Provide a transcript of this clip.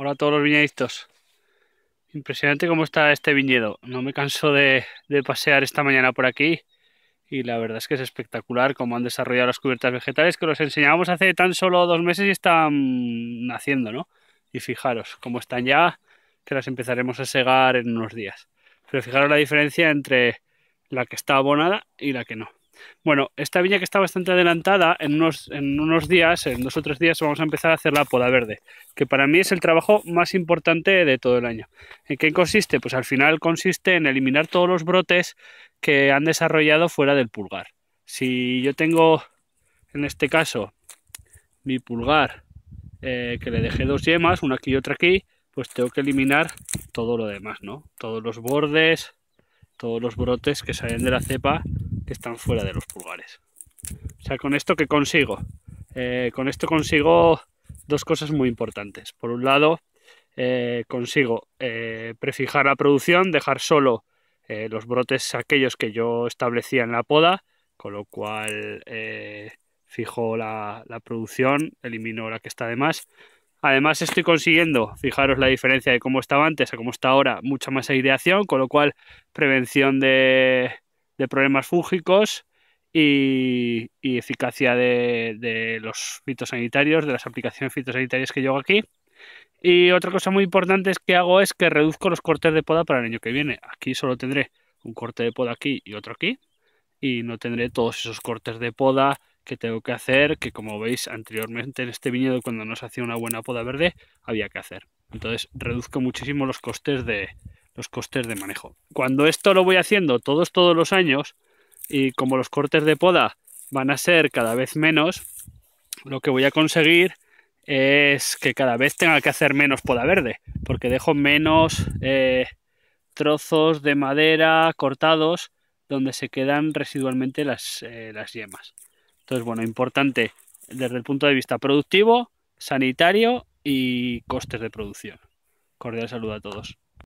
Hola a todos los viñedistas. Impresionante cómo está este viñedo. No me canso de, pasear esta mañana por aquí y la verdad es que es espectacular cómo han desarrollado las cubiertas vegetales que los enseñábamos hace tan solo dos meses y están naciendo, ¿no? Y fijaros cómo están ya, que las empezaremos a segar en unos días. Pero fijaros la diferencia entre la que está abonada y la que no. Bueno, esta viña que está bastante adelantada, en unos, días, en dos o tres días, vamos a empezar a hacer la poda verde, que para mí es el trabajo más importante de todo el año. ¿En qué consiste? Pues al final consiste en eliminar todos los brotes que han desarrollado fuera del pulgar. Si yo tengo, en este caso, mi pulgar, eh, que le dejé dos yemas, una aquí y otra aquí, pues tengo que eliminar todo lo demás, ¿no? Todos los bordes, todos los brotes que salen de la cepa están fuera de los pulgares. O sea, con esto que consigo, eh, con esto consigo dos cosas muy importantes. Por un lado, eh, consigo eh, prefijar la producción, dejar solo los brotes aquellos que yo establecía en la poda, con lo cual fijo la, la producción, elimino la que está de más. Además estoy consiguiendo, fijaros la diferencia de cómo estaba antes a cómo está ahora, mucha más aireación, con lo cual prevención de, de problemas fúngicos y, eficacia de, los fitosanitarios, de las aplicaciones fitosanitarias que yo hago aquí. Y otra cosa muy importante es que hago es que reduzco los cortes de poda para el año que viene. Aquí solo tendré un corte de poda aquí y otro aquí. Y no tendré todos esos cortes de poda que tengo que hacer, que como veis anteriormente en este viñedo cuando no se hacía una buena poda verde, había que hacer. Entonces reduzco muchísimo los costes de, los costes de manejo. Cuando esto lo voy haciendo todos, todos los años, y como los cortes de poda van a ser cada vez menos, lo que voy a conseguir es que cada vez tenga que hacer menos poda verde, porque dejo menos eh, trozos de madera cortados donde se quedan residualmente las, eh, las yemas. Entonces, bueno, importante desde el punto de vista productivo, sanitario y costes de producción. Cordial saludo a todos.